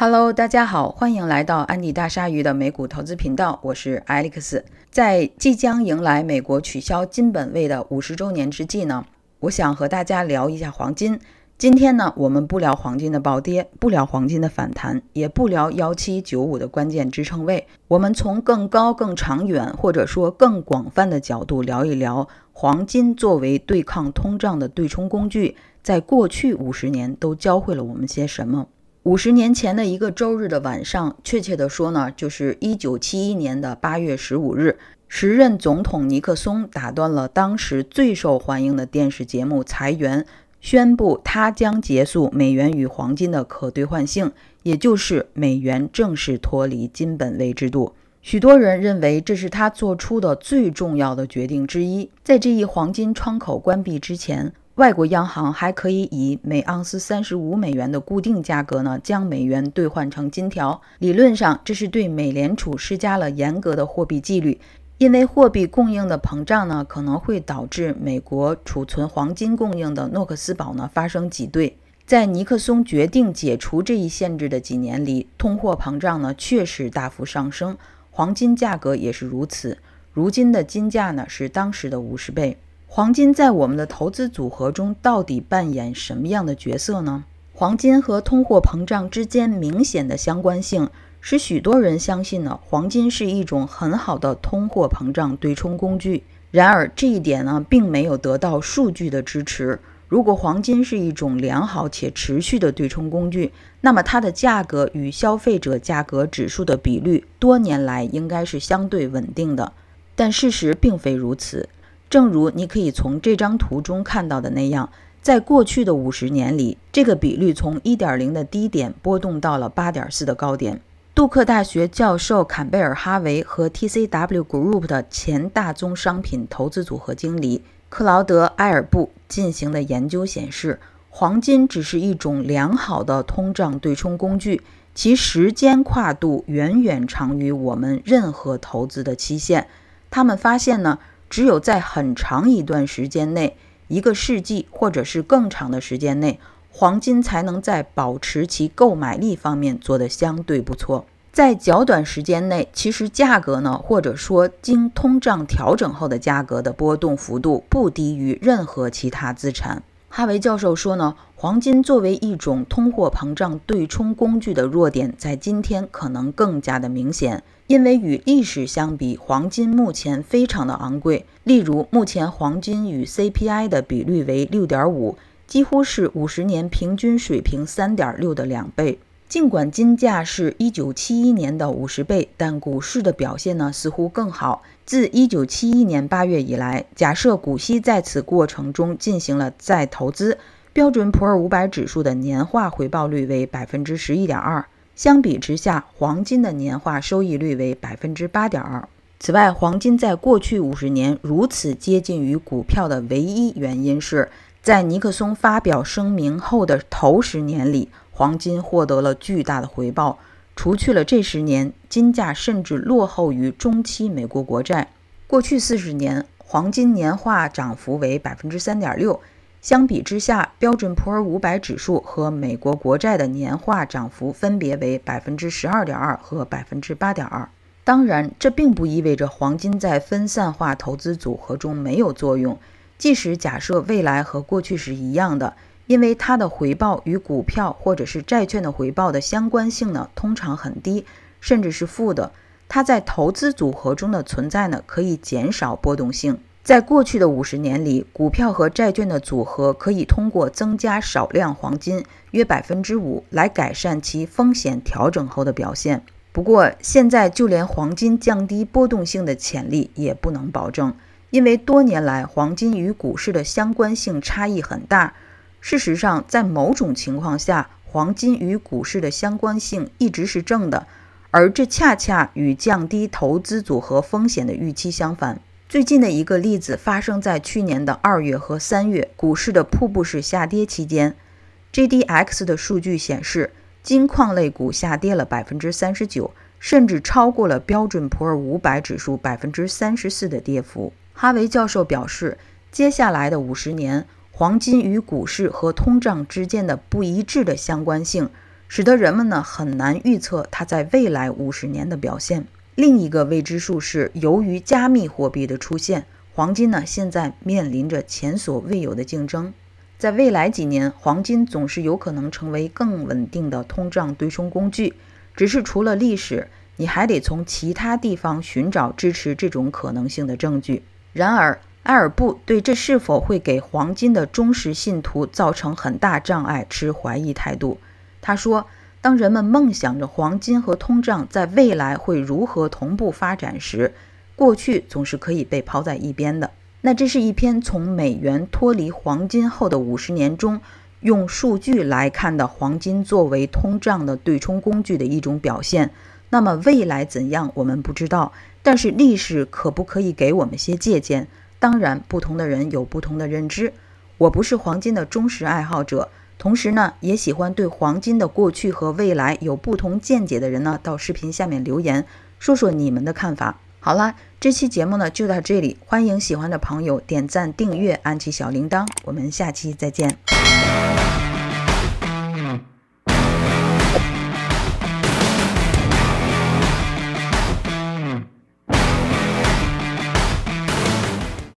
Hello，大家好，欢迎来到安迪大鲨鱼的美股投资频道，我是 Alex。在即将迎来美国取消金本位的五十周年之际呢，我想和大家聊一下黄金。今天呢，我们不聊黄金的暴跌，不聊黄金的反弹，也不聊幺七九五的关键支撑位，我们从更高、更长远，或者说更广泛的角度聊一聊黄金作为对抗通胀的对冲工具，在过去五十年都教会了我们些什么。五十年前的一个周日的晚上，确切的说呢，就是一九七一年的八月十五日，时任总统尼克松打断了当时最受欢迎的电视节目《裁员》，宣布他将结束美元与黄金的可兑换性，也就是美元正式脱离金本位制度。许多人认为这是他做出的最重要的决定之一。在这一黄金窗口关闭之前。外国央行还可以以每盎司三十五美元的固定价格呢，将美元兑换成金条。理论上，这是对美联储施加了严格的货币纪律，因为货币供应的膨胀呢，可能会导致美国储存黄金供应的诺克斯堡呢发生挤兑。在尼克松决定解除这一限制的几年里，通货膨胀呢确实大幅上升，黄金价格也是如此。如今的金价呢是当时的五十倍。黄金在我们的投资组合中到底扮演什么样的角色呢？黄金和通货膨胀之间明显的相关性，使许多人相信呢，黄金是一种很好的通货膨胀对冲工具。然而，这一点呢，并没有得到数据的支持。如果黄金是一种良好且持续的对冲工具，那么它的价格与消费者价格指数的比率多年来应该是相对稳定的，但事实并非如此。正如你可以从这张图中看到的那样，在过去的五十年里，这个比率从一点零的低点波动到了八点四的高点。杜克大学教授坎贝尔哈维和 TCW Group 的前大宗商品投资组合经理克劳德埃尔布进行的研究显示，黄金只是一种良好的通胀对冲工具，其时间跨度远远长于我们任何投资的期限。他们发现呢。只有在很长一段时间内，一个世纪或者是更长的时间内，黄金才能在保持其购买力方面做得相对不错。在较短时间内，其实价格呢，或者说经通胀调整后的价格的波动幅度不低于任何其他资产。哈维教授说：“呢，黄金作为一种通货膨胀对冲工具的弱点，在今天可能更加的明显，因为与历史相比，黄金目前非常的昂贵。例如，目前黄金与 CPI 的比率为六点五，几乎是五十年平均水平三点六的两倍。”尽管金价是一九七一年的五十倍，但股市的表现呢似乎更好。自一九七一年八月以来，假设股息在此过程中进行了再投资，标准普尔五百指数的年化回报率为百分之十一点二。相比之下，黄金的年化收益率为百分之八点二。此外，黄金在过去五十年如此接近于股票的唯一原因是在尼克松发表声明后的头十年里。黄金获得了巨大的回报，除去了这十年，金价甚至落后于中期美国国债。过去四十年，黄金年化涨幅为百分之三点六，相比之下，标准普尔五百指数和美国国债的年化涨幅分别为百分之十二点二和百分之八点二。当然，这并不意味着黄金在分散化投资组合中没有作用。即使假设未来和过去是一样的。因为它的回报与股票或者是债券的回报的相关性呢，通常很低，甚至是负的。它在投资组合中的存在呢，可以减少波动性。在过去的五十年里，股票和债券的组合可以通过增加少量黄金（约百分之五）来改善其风险调整后的表现。不过，现在就连黄金降低波动性的潜力也不能保证，因为多年来黄金与股市的相关性差异很大。事实上，在某种情况下，黄金与股市的相关性一直是正的，而这恰恰与降低投资组合风险的预期相反。最近的一个例子发生在去年的二月和三月，股市的瀑布式下跌期间 g D X 的数据显示，金矿类股下跌了百分之三十九，甚至超过了标准普尔五百指数百分之三十四的跌幅。哈维教授表示，接下来的五十年。黄金与股市和通胀之间的不一致的相关性，使得人们呢很难预测它在未来五十年的表现。另一个未知数是，由于加密货币的出现，黄金呢现在面临着前所未有的竞争。在未来几年，黄金总是有可能成为更稳定的通胀对冲工具，只是除了历史，你还得从其他地方寻找支持这种可能性的证据。然而，埃尔布对这是否会给黄金的忠实信徒造成很大障碍持怀疑态度。他说：“当人们梦想着黄金和通胀在未来会如何同步发展时，过去总是可以被抛在一边的。”那这是一篇从美元脱离黄金后的五十年中，用数据来看的黄金作为通胀的对冲工具的一种表现。那么未来怎样，我们不知道，但是历史可不可以给我们些借鉴？当然，不同的人有不同的认知。我不是黄金的忠实爱好者，同时呢，也喜欢对黄金的过去和未来有不同见解的人呢，到视频下面留言，说说你们的看法。好啦，这期节目呢就到这里，欢迎喜欢的朋友点赞、订阅，按起小铃铛，我们下期再见。